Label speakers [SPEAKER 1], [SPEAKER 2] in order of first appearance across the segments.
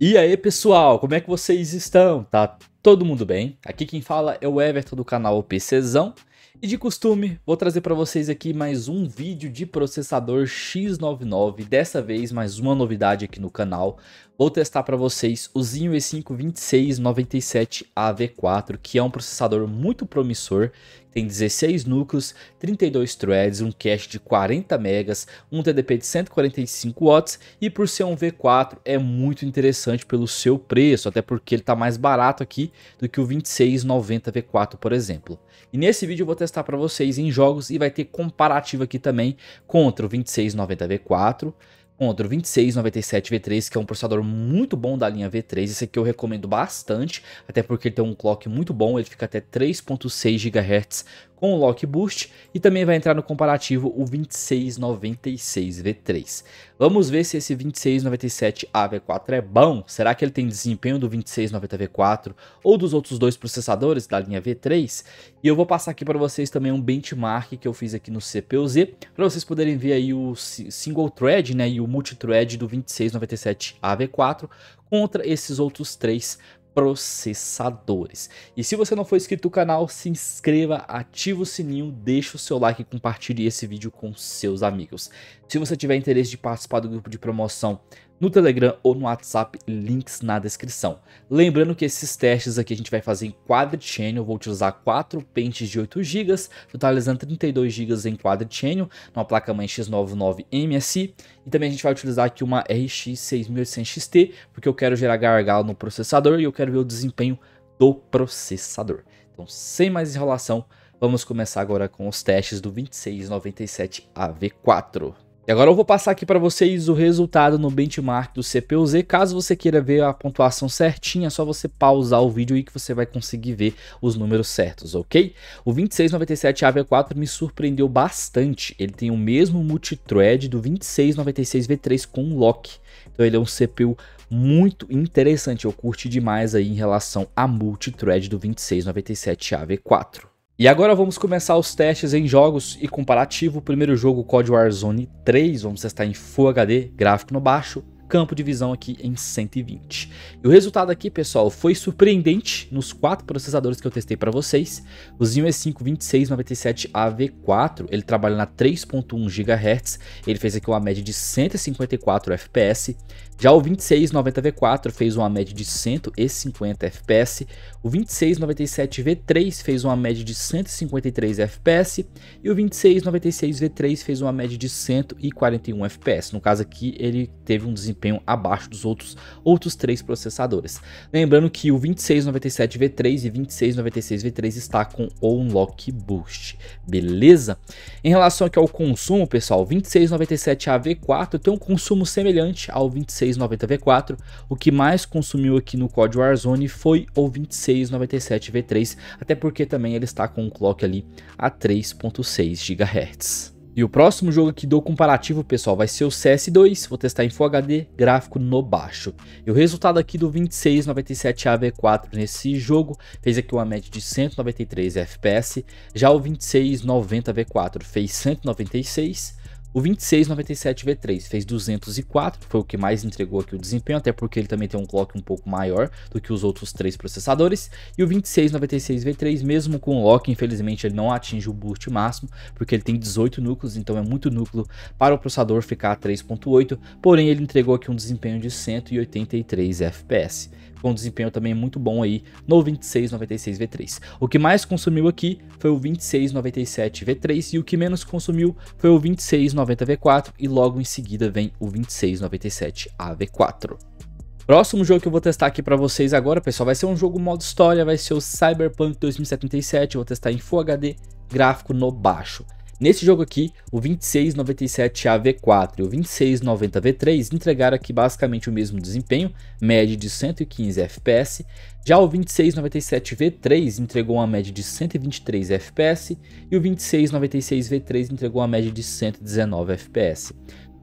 [SPEAKER 1] E aí, pessoal, como é que vocês estão? Tá todo mundo bem? Aqui quem fala é o Everton do canal OPCzão. E de costume, vou trazer para vocês aqui mais um vídeo de processador X99, dessa vez mais uma novidade aqui no canal. Vou testar para vocês o Zinho E5 2697AV4, que é um processador muito promissor, tem 16 núcleos, 32 threads, um cache de 40 megas, um TDP de 145 watts e por ser um V4 é muito interessante pelo seu preço, até porque ele está mais barato aqui do que o 2690 V4, por exemplo. E nesse vídeo eu vou testar testar para vocês em jogos e vai ter comparativo aqui também contra o 2690V4, contra o 2697V3, que é um processador muito bom da linha V3. Esse aqui eu recomendo bastante, até porque ele tem um clock muito bom, ele fica até 3.6 GHz com o Lock Boost e também vai entrar no comparativo o 2696 V3. Vamos ver se esse 2697 AV4 é bom. Será que ele tem desempenho do 2690 V4 ou dos outros dois processadores da linha V3? E eu vou passar aqui para vocês também um benchmark que eu fiz aqui no CPU-Z para vocês poderem ver aí o single thread né, e o multithread do 2697 AV4 contra esses outros três processadores. E se você não for inscrito no canal, se inscreva, ativa o sininho, deixa o seu like e compartilhe esse vídeo com seus amigos. Se você tiver interesse de participar do grupo de promoção no Telegram ou no WhatsApp, links na descrição. Lembrando que esses testes aqui a gente vai fazer em Quad vou utilizar 4 pentes de 8 GB, totalizando 32 GB em Quad numa placa-mãe X99 MSI, e também a gente vai utilizar aqui uma RX 6800 XT, porque eu quero gerar gargalo no processador e eu quero ver o desempenho do processador. Então, sem mais enrolação, vamos começar agora com os testes do 2697AV4. E agora eu vou passar aqui para vocês o resultado no benchmark do CPUZ. Caso você queira ver a pontuação certinha, é só você pausar o vídeo e que você vai conseguir ver os números certos, ok? O 2697 AV4 me surpreendeu bastante. Ele tem o mesmo multithread do 2696 V3 com lock. Então ele é um CPU muito interessante, eu curti demais aí em relação a multithread do 2697 AV4. E agora vamos começar os testes em jogos e comparativo. O primeiro jogo, COD Warzone 3, vamos testar em Full HD, gráfico no baixo campo de visão aqui em 120. E o resultado aqui, pessoal, foi surpreendente nos quatro processadores que eu testei para vocês. O Zinho E5 2697AV4, ele trabalha na 3.1 GHz, ele fez aqui uma média de 154 FPS. Já o 2690V4 fez uma média de 150 FPS, o 2697V3 fez uma média de 153 FPS e o 2696V3 fez uma média de 141 FPS. No caso aqui, ele teve um desempenho desempenho abaixo dos outros, outros três processadores. Lembrando que o 2697V3 e 2696V3 está com Unlock Boost, beleza? Em relação aqui ao consumo, pessoal, 2697AV4 tem um consumo semelhante ao 2690V4, o que mais consumiu aqui no código Warzone foi o 2697V3, até porque também ele está com um clock ali a 3.6 GHz. E o próximo jogo que dou comparativo, pessoal, vai ser o CS2. Vou testar em Full HD, gráfico no baixo. E o resultado aqui do 2697AV4 nesse jogo fez aqui uma média de 193 FPS. Já o 2690V4 fez 196 o 2697 V3 fez 204, foi o que mais entregou aqui o desempenho, até porque ele também tem um clock um pouco maior do que os outros três processadores. E o 2696 V3, mesmo com o lock, infelizmente ele não atinge o boost máximo, porque ele tem 18 núcleos, então é muito núcleo para o processador ficar a 3.8, porém ele entregou aqui um desempenho de 183 FPS com desempenho também muito bom aí no 2696 V3. O que mais consumiu aqui foi o 2697 V3 e o que menos consumiu foi o 2690 V4 e logo em seguida vem o 2697 AV4. Próximo jogo que eu vou testar aqui para vocês agora, pessoal, vai ser um jogo modo história, vai ser o Cyberpunk 2077, eu vou testar em Full HD, gráfico no baixo. Nesse jogo aqui, o 2697AV4 e o 2690V3 entregaram aqui basicamente o mesmo desempenho, média de 115 FPS, já o 2697V3 entregou uma média de 123 FPS e o 2696V3 entregou uma média de 119 FPS.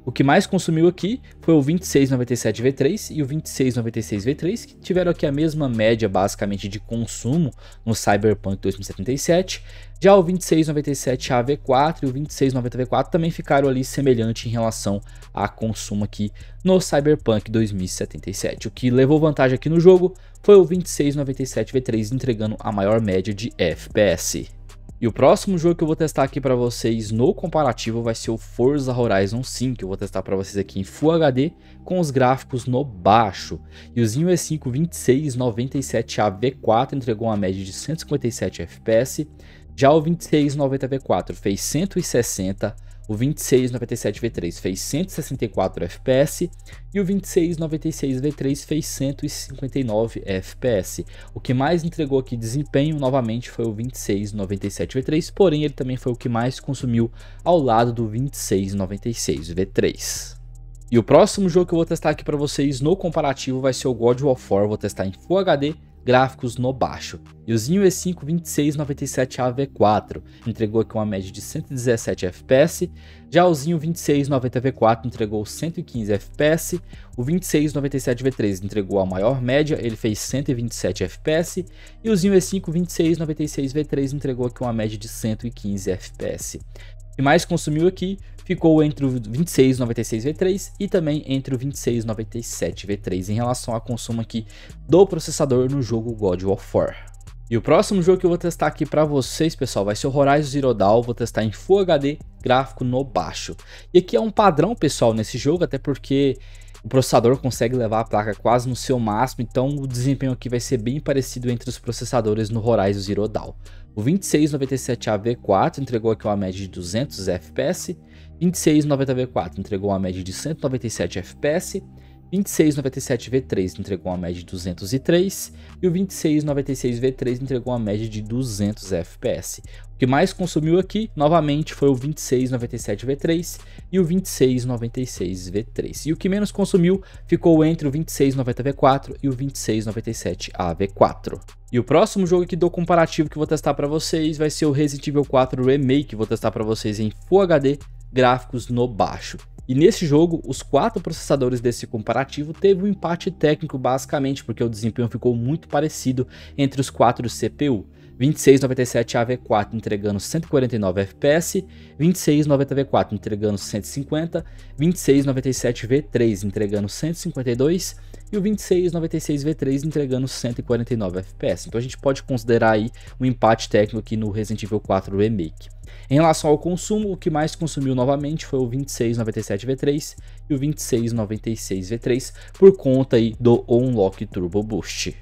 [SPEAKER 1] O que mais consumiu aqui foi o 2697 V3 e o 2696 V3, que tiveram aqui a mesma média basicamente de consumo no Cyberpunk 2077. Já o 2697 AV4 e o 2690 V4 também ficaram ali semelhante em relação a consumo aqui no Cyberpunk 2077. O que levou vantagem aqui no jogo foi o 2697 V3 entregando a maior média de FPS. E o próximo jogo que eu vou testar aqui para vocês no comparativo vai ser o Forza Horizon 5, que eu vou testar para vocês aqui em Full HD com os gráficos no baixo. E o Zinho E5 2697 V4 entregou uma média de 157 FPS, já o 2690 V4 fez 160 o 2697 V3 fez 164 FPS e o 2696 V3 fez 159 FPS. O que mais entregou aqui desempenho novamente foi o 2697 V3, porém ele também foi o que mais consumiu ao lado do 2696 V3. E o próximo jogo que eu vou testar aqui para vocês no comparativo vai ser o God of War, vou testar em Full HD gráficos no baixo. E o Zinho E5 2697AV4 entregou aqui uma média de 117 FPS, já o Zinho 2690V4 entregou 115 FPS, o 2697V3 entregou a maior média, ele fez 127 FPS, e o Zinho E5 2696V3 entregou aqui uma média de 115 FPS. E mais consumiu aqui ficou entre o 2696 V3 e também entre o 2697 V3 em relação ao consumo aqui do processador no jogo God of War. E o próximo jogo que eu vou testar aqui para vocês, pessoal, vai ser o Horizon Zero Dawn, vou testar em Full HD, gráfico no baixo. E aqui é um padrão, pessoal, nesse jogo, até porque o processador consegue levar a placa quase no seu máximo, então o desempenho aqui vai ser bem parecido entre os processadores no Horizon Zero Dawn. O 2697AV4 entregou aqui uma média de 200 FPS 2690V4 entregou uma média de 197 FPS, 2697V3 entregou uma média de 203 e o 2696V3 entregou uma média de 200 FPS. O que mais consumiu aqui, novamente, foi o 2697V3 e o 2696V3. E o que menos consumiu ficou entre o 2690V4 e o 2697AV4. E o próximo jogo aqui do comparativo que vou testar para vocês vai ser o Resident Evil 4 Remake. Vou testar para vocês em Full HD gráficos no baixo. E nesse jogo, os quatro processadores desse comparativo teve um empate técnico basicamente porque o desempenho ficou muito parecido entre os quatro CPU. 2697AV4 entregando 149 FPS, 2690V4 entregando 150, 2697V3 entregando 152 e o 2696V3 entregando 149 FPS. Então a gente pode considerar aí um empate técnico aqui no Resident Evil 4 Remake. Em relação ao consumo, o que mais consumiu novamente foi o 2697V3 e o 2696V3 por conta aí do Unlock Turbo Boost.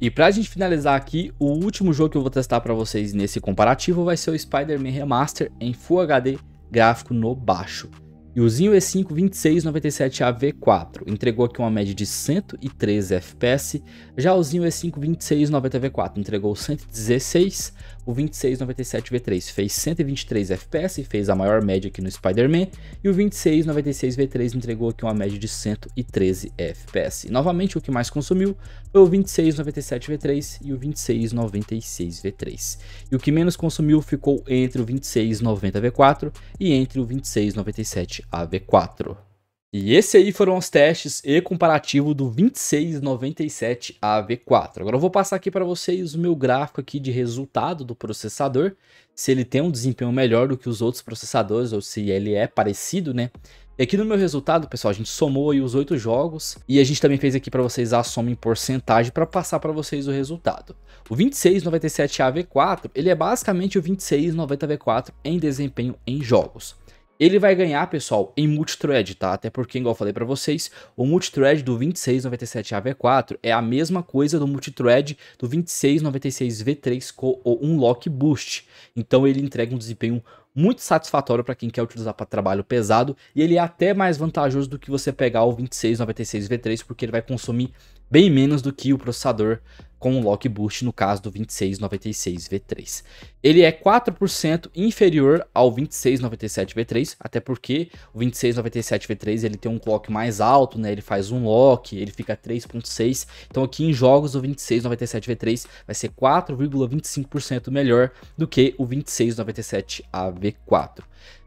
[SPEAKER 1] E pra gente finalizar aqui, o último jogo que eu vou testar para vocês nesse comparativo vai ser o Spider-Man Remaster em Full HD gráfico no baixo. E o Zinho E5 2697AV4 entregou aqui uma média de 113 FPS, já o Zinho E5 2690V4 entregou 116, o 2697V3 fez 123 FPS, fez a maior média aqui no Spider-Man, e o 2696V3 entregou aqui uma média de 113 FPS. novamente o que mais consumiu foi o 2697V3 e o 2696V3. E o que menos consumiu ficou entre o 2690V4 e entre o 2697 a V4. E esse aí foram os testes e comparativo do 2697 AV4. Agora eu vou passar aqui para vocês o meu gráfico aqui de resultado do processador, se ele tem um desempenho melhor do que os outros processadores ou se ele é parecido, né? E aqui no meu resultado, pessoal, a gente somou aí os oito jogos e a gente também fez aqui para vocês a soma em porcentagem para passar para vocês o resultado. O 2697AV4, ele é basicamente o 2690V4 em desempenho em jogos. Ele vai ganhar, pessoal, em multithread, tá? Até porque, igual eu falei para vocês, o multithread do 2697AV4 é a mesma coisa do multithread do 2696V3 com o Unlock Boost. Então ele entrega um desempenho muito satisfatório para quem quer utilizar para trabalho pesado e ele é até mais vantajoso do que você pegar o 2696V3 porque ele vai consumir bem menos do que o processador com o lock boost no caso do 2696V3. Ele é 4% inferior ao 2697V3, até porque o 2697V3 ele tem um clock mais alto, né? Ele faz um lock, ele fica 3.6. Então aqui em jogos o 2697V3 vai ser 4,25% melhor do que o 2697AV4.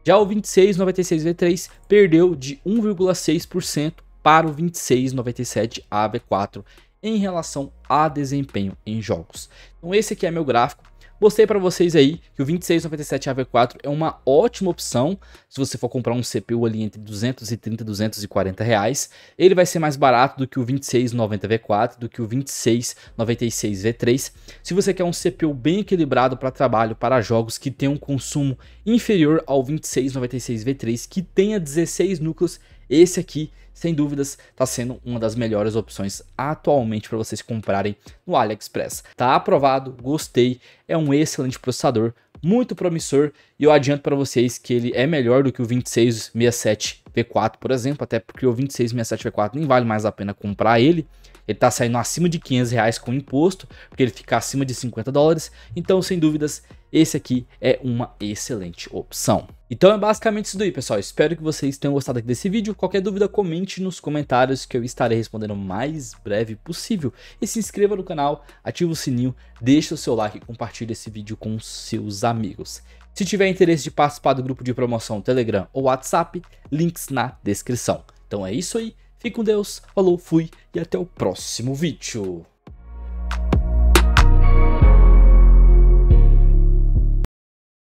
[SPEAKER 1] Já o 2696V3 perdeu de 1,6% para o 2697 AV4 em relação a desempenho em jogos. Então esse aqui é meu gráfico. Mostrei para vocês aí que o 2697AV4 é uma ótima opção se você for comprar um CPU ali entre 230 e 240 reais. Ele vai ser mais barato do que o 2690V4, do que o 2696V3. Se você quer um CPU bem equilibrado para trabalho, para jogos, que tem um consumo inferior ao 2696V3, que tenha 16 núcleos esse aqui, sem dúvidas, está sendo uma das melhores opções atualmente para vocês comprarem no AliExpress. Tá aprovado, gostei, é um excelente processador, muito promissor e eu adianto para vocês que ele é melhor do que o 2667 V4, por exemplo, até porque o 2667 V4 nem vale mais a pena comprar ele. Ele está saindo acima de 500 reais com imposto, porque ele fica acima de 50 dólares. Então, sem dúvidas, esse aqui é uma excelente opção. Então é basicamente isso daí, pessoal. Espero que vocês tenham gostado aqui desse vídeo. Qualquer dúvida, comente nos comentários que eu estarei respondendo o mais breve possível. E se inscreva no canal, ative o sininho, deixe o seu like e compartilhe esse vídeo com seus amigos. Se tiver interesse de participar do grupo de promoção Telegram ou WhatsApp, links na descrição. Então é isso aí, fique com Deus, falou, fui e até o próximo vídeo.